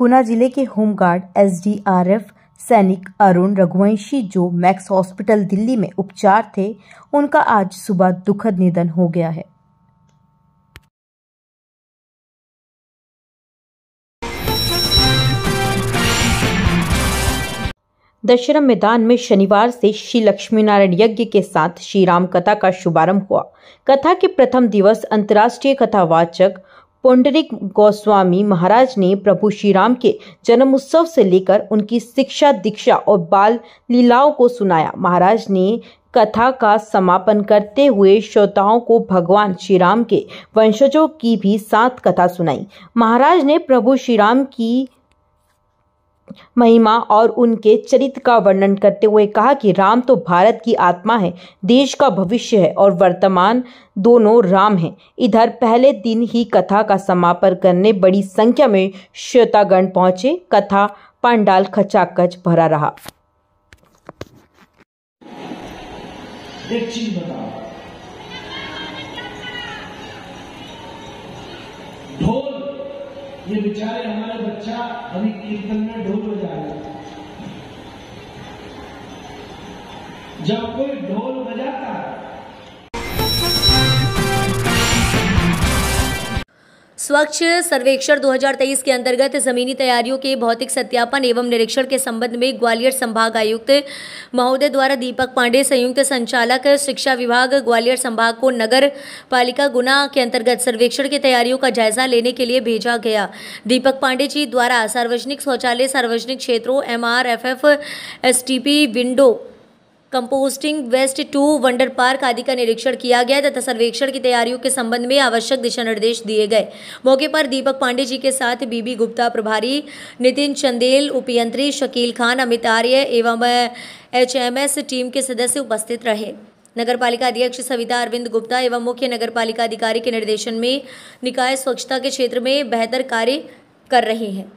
गुना जिले के home guard SDRF सैनिक अरुण रघुवंशी जो मैक्स हॉस्पिटल दिल्ली में उपचार थे उनका आज सुबह दुखद निधन हो गया है दशरम मैदान में शनिवार से श्री लक्ष्मीनारायण यज्ञ के साथ श्री राम कथा का शुभारंभ हुआ कथा के प्रथम दिवस अंतर्राष्ट्रीय कथावाचक पुंडरिक गोस्वामी महाराज ने प्रभु श्री राम के जन्म उत्सव से लेकर उनकी शिक्षा दीक्षा और बाल लीलाओं को सुनाया महाराज ने कथा का समापन करते हुए श्रोताओं को भगवान श्री राम के वंशजों की भी सात कथा सुनाई महाराज ने प्रभु श्री राम की महिमा और उनके चरित्र का वर्णन करते हुए कहा कि राम तो भारत की आत्मा है देश का भविष्य है और वर्तमान दोनों राम हैं इधर पहले दिन ही कथा का समापन करने बड़ी संख्या में श्रोतागण पहुंचे कथा पांडाल खचाखच भरा रहा एक चीज ये बेचारे हमारे बच्चा अभी कीर्तन में ढोल बजा रहे जब कोई ढोल बजाता है स्वच्छ सर्वेक्षण 2023 के अंतर्गत जमीनी तैयारियों के भौतिक सत्यापन एवं निरीक्षण के संबंध में ग्वालियर संभाग आयुक्त महोदय द्वारा दीपक पांडे संयुक्त संचालक शिक्षा विभाग ग्वालियर संभाग को नगर पालिका गुना के अंतर्गत सर्वेक्षण की तैयारियों का जायजा लेने के लिए भेजा गया दीपक पांडे जी द्वारा सार्वजनिक शौचालय सार्वजनिक क्षेत्रों M R F F S T P window composting waste to wonder park आदि का निरीक्षण किया गया तथा सर्वेक्षण की तैयारियों के संबंध में आवश्यक दिशा निर्देश दिए गए मौके पर दीपक पांडे जी के साथ बीबी गुप्ता प्रभारी नितिन चंदेल उपयंत्री शकील खान अमित आर्य एवं एचएमएस टीम के सदस्य उपस्थित रहे नगरपालिका अध्यक्ष सविता अरविंद गुप्ता एवं मुख्य नगरपालिका अधिकारी के निर्देशन में निकाय स्वच्छता के क्षेत्र में बेहतर कार्य कर रहे हैं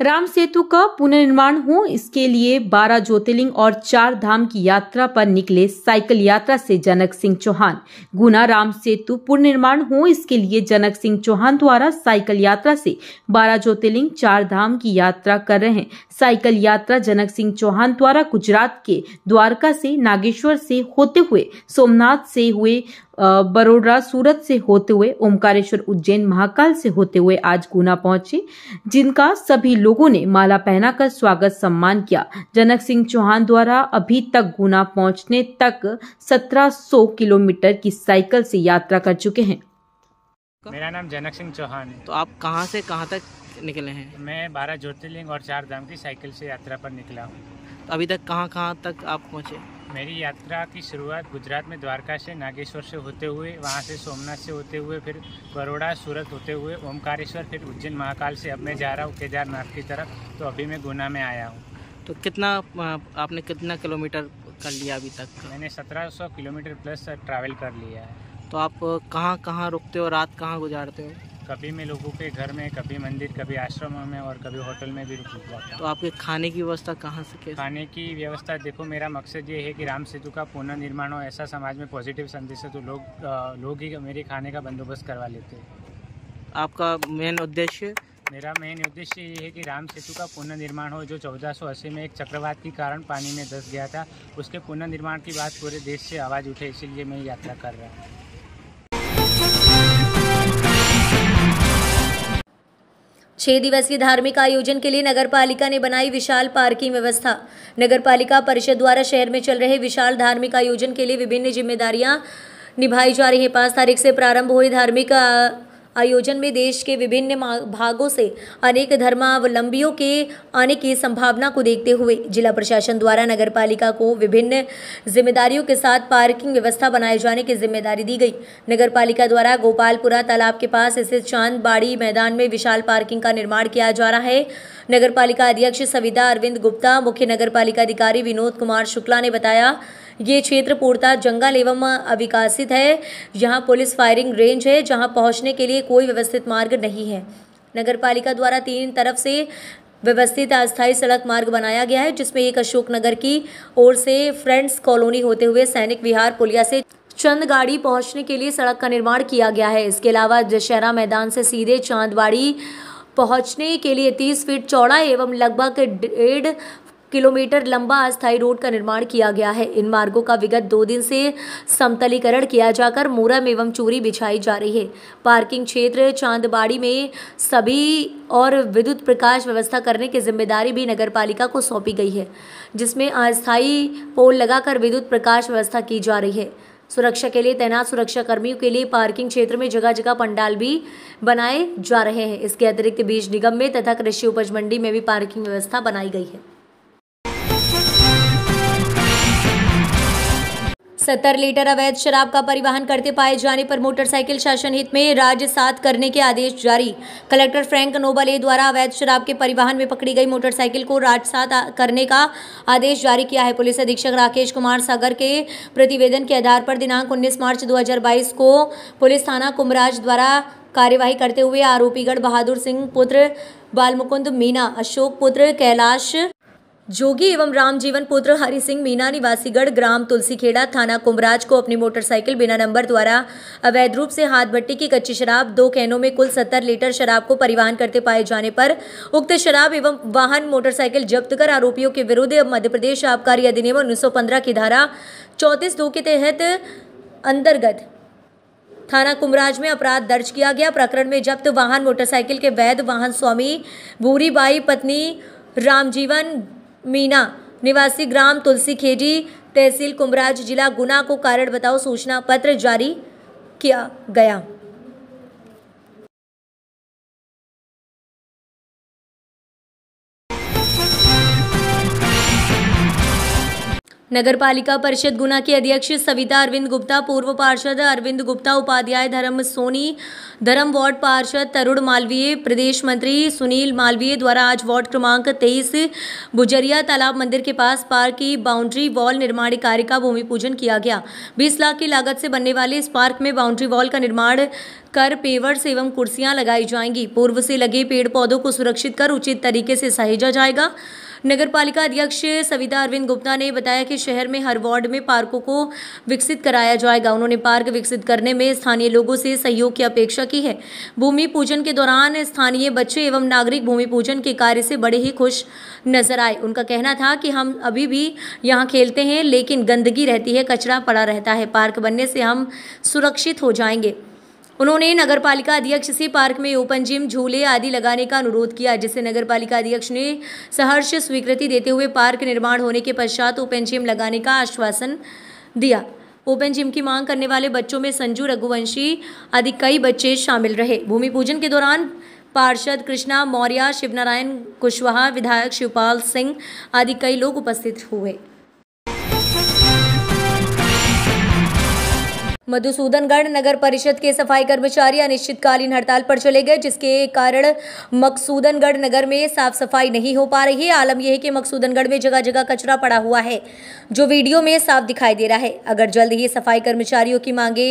राम सेतु का पुनर्निर्माण हो इसके लिए बारह ज्योतिर्लिंग और चार धाम की यात्रा पर निकले साइकिल यात्रा से जनक सिंह चौहान गुना राम सेतु पुनर्निर्माण हो इसके लिए जनक सिंह चौहान द्वारा साइकिल यात्रा से बारह ज्योतिर्लिंग चार धाम की यात्रा कर रहे साइकिल यात्रा जनक सिंह चौहान द्वारा गुजरात के द्वारका से नागेश्वर से होते हुए सोमनाथ से हुए बड़ोडरा सूरत से होते हुए ओमकारेश्वर उज्जैन महाकाल से होते हुए आज गुना पहुंचे जिनका सभी लोगों ने माला पहनाकर स्वागत सम्मान किया जनक सिंह चौहान द्वारा अभी तक गुना पहुंचने तक 1700 किलोमीटर की साइकिल से यात्रा कर चुके हैं मेरा नाम जनक सिंह चौहान तो आप कहाँ से कहाँ तक निकले हैं मैं बारह ज्योतिर्लिंग और चार धाम की साइकिल से यात्रा पर निकला हूँ तो अभी तक कहाँ कहाँ तक आप पहुँचे मेरी यात्रा की शुरुआत गुजरात में द्वारका से नागेश्वर से होते हुए वहाँ से सोमनाथ से होते हुए फिर बड़ोड़ा सूरत होते हुए ओमकारेश्वर फिर उज्जैन महाकाल से अब मैं जा रहा हूँ केदारनाथ की तरफ तो अभी मैं गुना में आया हूँ तो कितना आपने कितना किलोमीटर कर लिया अभी तक मैंने 1700 किलोमीटर प्लस ट्रैवल कर लिया है तो आप कहाँ कहाँ रुकते हो रात कहाँ गुजारते हो कभी मैं लोगों के घर में कभी मंदिर कभी आश्रम में और कभी होटल में भी रुक जाता तो आपके खाने की व्यवस्था कहाँ से कैसे? खाने की व्यवस्था देखो मेरा मकसद ये है कि राम सेतु का पुनर्निर्माण हो ऐसा समाज में पॉजिटिव संदेश है तो लोग लोग ही मेरे खाने का बंदोबस्त करवा लेते हैं आपका मेन उद्देश्य मेरा मेन उद्देश्य ये है कि राम सेतु का पुनर्निर्माण हो जो अस्सी में एक चक्रवात के कारण पानी में धस गया था उसके पुनर्निर्माण की बात पूरे देश से आवाज़ उठे इसीलिए मैं यात्रा कर रहा हूँ छह दिवसीय धार्मिक आयोजन के लिए नगर पालिका ने बनाई विशाल पार्किंग व्यवस्था नगर पालिका परिषद द्वारा शहर में चल रहे विशाल धार्मिक आयोजन के लिए विभिन्न जिम्मेदारियां निभाई जा रही है पांच तारीख से प्रारंभ हुई धार्मिक आयोजन में देश के विभिन्न भागों से अनेक धर्मावलंबियों के आने की संभावना को देखते हुए जिला प्रशासन द्वारा नगर पालिका को विभिन्न जिम्मेदारियों के साथ पार्किंग व्यवस्था बनाए जाने की जिम्मेदारी दी गई नगर पालिका द्वारा गोपालपुरा तालाब के पास स्थित चांद बाड़ी मैदान में विशाल पार्किंग का निर्माण किया जा रहा है नगर पालिका अध्यक्ष सविता अरविंद गुप्ता मुख्य नगर पालिका अधिकारी विनोद कुमार शुक्ला ने बताया ये क्षेत्र पूर्णतः जंगल एवं अविकासित है यहाँ पुलिस फायरिंग रेंज है जहाँ पहुँचने के लिए कोई व्यवस्थित मार्ग नहीं है नगर पालिका द्वारा तीन तरफ से व्यवस्थित अस्थायी सड़क मार्ग बनाया गया है जिसमें एक अशोकनगर की ओर से फ्रेंड्स कॉलोनी होते हुए सैनिक विहार पुलिया से चंद गाड़ी पहुंचने के लिए सड़क का निर्माण किया गया है इसके अलावा दशहरा मैदान से सीधे चांदवाड़ी पहुंचने के लिए तीस फीट चौड़ा एवं लगभग डेढ़ किलोमीटर लंबा अस्थायी रोड का निर्माण किया गया है इन मार्गो का विगत दो दिन से समतलीकरण किया जाकर मोरम एवं चूरी बिछाई जा रही है पार्किंग क्षेत्र चांदबाड़ी में सभी और विद्युत प्रकाश व्यवस्था करने की जिम्मेदारी भी नगर पालिका को सौंपी गई है जिसमें अस्थायी पोल लगाकर विद्युत प्रकाश व्यवस्था की जा रही है सुरक्षा के लिए तैनात सुरक्षाकर्मियों के लिए पार्किंग क्षेत्र में जगह जगह पंडाल भी बनाए जा रहे हैं इसके अतिरिक्त बीज निगम में तथा कृषि उपज मंडी में भी पार्किंग व्यवस्था बनाई गई है सत्तर लीटर अवैध शराब का परिवहन करते पाए जाने पर मोटरसाइकिल शासन हित में राज्य सात करने के आदेश जारी कलेक्टर फ्रैंक नोबले द्वारा अवैध शराब के परिवहन में पकड़ी गई मोटरसाइकिल को राज्य सात करने का आदेश जारी किया है पुलिस अधीक्षक राकेश कुमार सागर के प्रतिवेदन के आधार पर दिनांक उन्नीस मार्च दो को पुलिस थाना कुमराज द्वारा कार्यवाही करते हुए आरोपीगढ़ बहादुर सिंह पुत्र बालमुकुंद मीना अशोक पुत्र कैलाश जोगी एवं रामजीवन पुत्र हरि सिंह मीना निवासीगढ़ ग्राम तुलसीखेड़ा थाना कुमराज को अपनी मोटरसाइकिल बिना नंबर द्वारा अवैध रूप से हाथ भट्टी की कच्ची शराब दो कैनों में कुल सत्तर लीटर शराब को परिवहन करते पाए जाने पर उक्त शराब एवं वाहन मोटरसाइकिल जब्त कर आरोपियों के विरुद्ध मध्य प्रदेश आबकारी अधिनियम उन्नीस की धारा चौंतीस दो के तहत अंतर्गत थाना कुमराज में अपराध दर्ज किया गया प्रकरण में जब्त वाहन मोटरसाइकिल के वैध वाहन स्वामी भूरीबाई पत्नी रामजीवन मीना निवासी ग्राम तुलसी खेड़ी तहसील कुमराज जिला गुना को कारण बताओ सूचना पत्र जारी किया गया नगर पालिका परिषद गुना की अध्यक्ष सविता अरविंद गुप्ता पूर्व पार्षद अरविंद गुप्ता उपाध्याय धर्म सोनी धर्म वार्ड पार्षद तरुण मालवीय प्रदेश मंत्री सुनील मालवीय द्वारा आज वार्ड क्रमांक तेईस बुजरिया तालाब मंदिर के पास पार्क की बाउंड्री वॉल निर्माण कार्य का भूमि पूजन किया गया बीस लाख की लागत से बनने वाले इस पार्क में बाउंड्री वॉल का निर्माण कर पेवर्स एवं कुर्सियाँ लगाई जाएंगी पूर्व से लगे पेड़ पौधों को सुरक्षित कर उचित तरीके से सहेजा जाएगा नगर पालिका अध्यक्ष सविता अरविंद गुप्ता ने बताया कि शहर में हर वार्ड में पार्कों को विकसित कराया जाएगा उन्होंने पार्क विकसित करने में स्थानीय लोगों से सहयोग की अपेक्षा की है भूमि पूजन के दौरान स्थानीय बच्चे एवं नागरिक भूमि पूजन के कार्य से बड़े ही खुश नजर आए उनका कहना था कि हम अभी भी यहाँ खेलते हैं लेकिन गंदगी रहती है कचरा पड़ा रहता है पार्क बनने से हम सुरक्षित हो जाएंगे उन्होंने नगर पालिका अध्यक्ष से पार्क में ओपन जिम झूले आदि लगाने का अनुरोध किया जिसे नगर पालिका अध्यक्ष ने सहर्ष स्वीकृति देते हुए पार्क निर्माण होने के पश्चात ओपन जिम लगाने का आश्वासन दिया ओपन जिम की मांग करने वाले बच्चों में संजू रघुवंशी आदि कई बच्चे शामिल रहे भूमि पूजन के दौरान पार्षद कृष्णा मौर्य शिवनारायण कुशवाहा विधायक शिवपाल सिंह आदि कई लोग उपस्थित हुए मधुसूदनगढ़ नगर परिषद के सफाई कर्मचारी अनिश्चितकालीन हड़ताल पर चले गए जिसके कारण मकसूदनगढ़ नगर में साफ सफाई नहीं हो पा रही है आलम यह है कि मकसूदनगढ़ में जगह जगह कचरा पड़ा हुआ है जो वीडियो में साफ दिखाई दे रहा है अगर जल्द ही सफाई कर्मचारियों की मांगे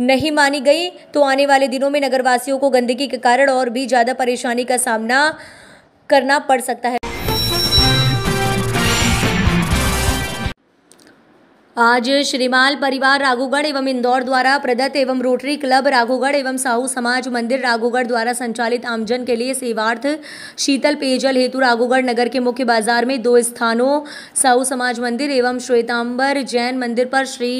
नहीं मानी गई तो आने वाले दिनों में नगरवासियों को गंदगी के कारण और भी ज़्यादा परेशानी का सामना करना पड़ सकता है आज श्रीमाल परिवार राघोगढ़ एवं इंदौर द्वारा प्रदत्त एवं रोटरी क्लब राघोगढ़ एवं साहू समाज मंदिर राघोगढ़ द्वारा संचालित आमजन के लिए सेवार्थ शीतल पेयजल हेतु राघोगढ़ नगर के मुख्य बाजार में दो स्थानों साहू समाज मंदिर एवं श्वेतांबर जैन मंदिर पर श्री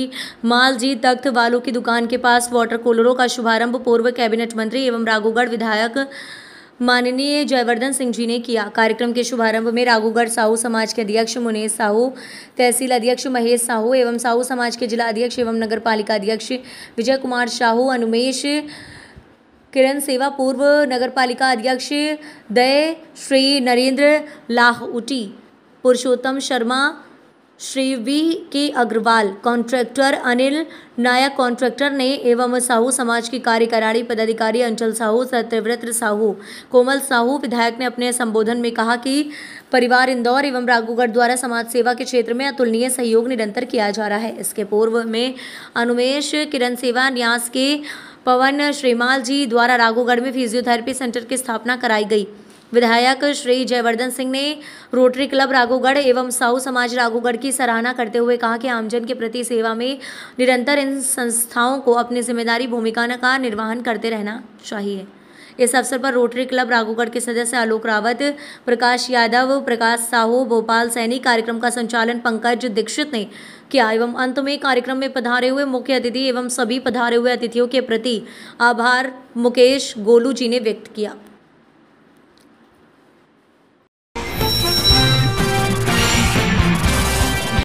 माल जी तख्त वालों की दुकान के पास वाटर कूलरों का शुभारंभ पूर्व कैबिनेट मंत्री एवं राघोगढ़ विधायक माननीय जयवर्धन सिंह जी ने किया कार्यक्रम के शुभारंभ में राघुगढ़ साहू समाज के अध्यक्ष मुनेश साहू तहसील अध्यक्ष महेश साहू एवं साहू समाज के जिला अध्यक्ष एवं नगर पालिका अध्यक्ष विजय कुमार साहू अनुमेश किरण सेवा पूर्व नगर पालिका अध्यक्ष दय Shri Narendra Lahoti Purushottam Sharma Shri V K Agarwal contractor Anil Nayak contractor ने एवं साहू समाज की कार्यकारिणी पदाधिकारी अंचल साहू सत्यव्रत साहू कोमल साहू विधायक ने अपने संबोधन में कहा कि परिवार इंदौर एवं राघोगढ़ द्वारा समाज सेवा के क्षेत्र में अतुलनीय सहयोग निरंतर किया जा रहा है इसके पूर्व में अनुमेश किरण सेवा न्यास के पवन श्रीमाल जी द्वारा राघोगढ़ में फिजियोथेरेपी सेंटर की स्थापना कराई गई विधायक श्री जयवर्धन सिंह ने रोटरी क्लब राघोगढ़ एवं साहू समाज राघोगढ़ की सराहना करते हुए कहा कि आमजन के प्रति सेवा में निरंतर इन संस्थाओं को अपनी जिम्मेदारी भूमिका का निर्वहन करते रहना चाहिए इस अवसर पर रोटरी क्लब राघोगढ़ के सदस्य आलोक रावत प्रकाश यादव प्रकाश साहू भोपाल सैनी कार्यक्रम का संचालन पंकज दीक्षित ने किया एवं अंत में कार्यक्रम में पधारे हुए मुख्य अतिथि एवं सभी पधारे हुए अतिथियों के प्रति आभार मुकेश गोलू जी ने व्यक्त किया